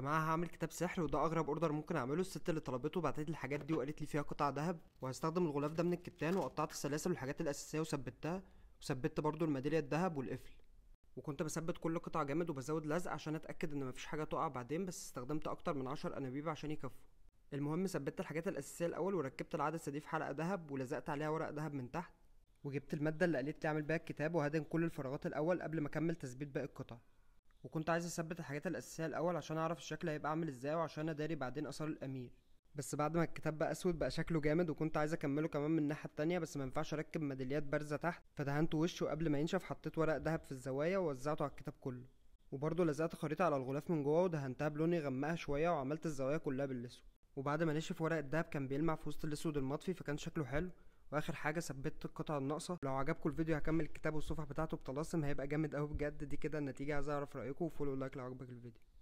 جماعة هعمل كتاب سحر وده أغرب أوردر ممكن أعمله الست اللي طلبته بعتت الحاجات دي وقالت لي فيها قطع ذهب وهستخدم الغلاف ده من الكتان وقطعت السلاسل والحاجات الأساسية وثبتها وثبت برضو الميدالية الذهب والقفل وكنت بثبت كل قطعة جامد وبزود لزق عشان أتأكد إن مفيش حاجة تقع بعدين بس استخدمت أكتر من عشر أنابيب عشان يكفوا المهم ثبت الحاجات الأساسية الأول وركبت العدسة دي في حلقة ذهب ولزقت عليها ورق ذهب من تحت وجبت المادة اللي قالت لي أعمل بيها الكتاب وهدن كل الفراغات الأول قبل ما أكمل تثبيت باقي القطع وكنت عايز اثبت الحاجات الاساسيه الاول عشان اعرف الشكل هيبقى عامل ازاي وعشان اداري بعدين اثار الامير بس بعد ما الكتاب بقى اسود بقى شكله جامد وكنت عايز اكمله كمان من الناحيه التانية بس ما ينفعش اركب ميداليات بارزه تحت فدهنت وشه قبل ما ينشف حطيت ورق دهب في الزوايا ووزعته على الكتاب كله وبرضه لزقت خريطه على الغلاف من جوه ودهنتها بلون يغمقها شويه وعملت الزوايا كلها بالاسود وبعد ما نشف ورق الدهب كان بيلمع في وسط الاسود المطفي فكان شكله حلو واخر حاجه ثبت القطعه الناقصه لو عجبكم الفيديو هكمل الكتاب والصفحه بتاعته بطلاسم هيبقى جامد قوي بجد دي كده النتيجه عايز اعرف رايكم وفولو لايك لو عجبك الفيديو